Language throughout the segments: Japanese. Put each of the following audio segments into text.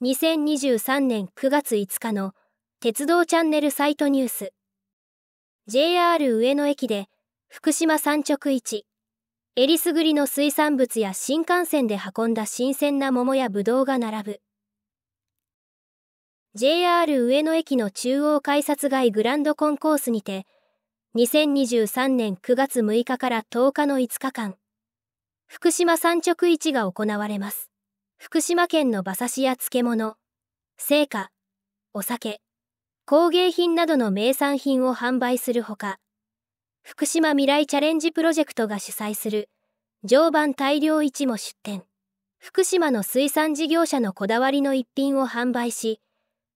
2023年9月5日の鉄道チャンネルサイトニュース JR 上野駅で福島産直市えりすぐりの水産物や新幹線で運んだ新鮮な桃やぶどうが並ぶ JR 上野駅の中央改札街グランドコンコースにて2023年9月6日から10日の5日間福島産直市が行われます福島県の馬刺しや漬物、生花、お酒、工芸品などの名産品を販売するほか、福島未来チャレンジプロジェクトが主催する常磐大量市も出店。福島の水産事業者のこだわりの一品を販売し、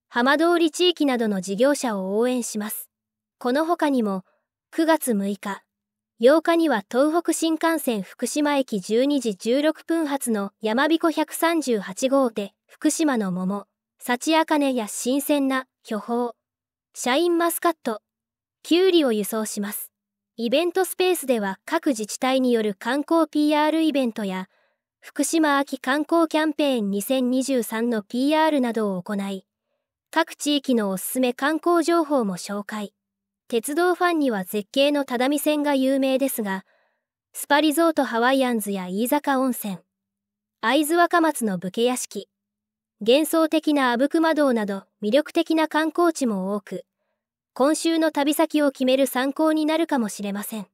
浜通り地域などの事業者を応援します。この他にも、9月6日、8日には東北新幹線福島駅12時16分発のやまびこ138号で福島の桃、幸あかねや新鮮な巨峰、シャインマスカット、きゅうりを輸送します。イベントスペースでは各自治体による観光 PR イベントや福島秋観光キャンペーン2023の PR などを行い、各地域のおすすめ観光情報も紹介。鉄道ファンには絶景の只見線が有名ですが、スパリゾートハワイアンズや飯坂温泉、会津若松の武家屋敷、幻想的な阿武隈道など魅力的な観光地も多く、今週の旅先を決める参考になるかもしれません。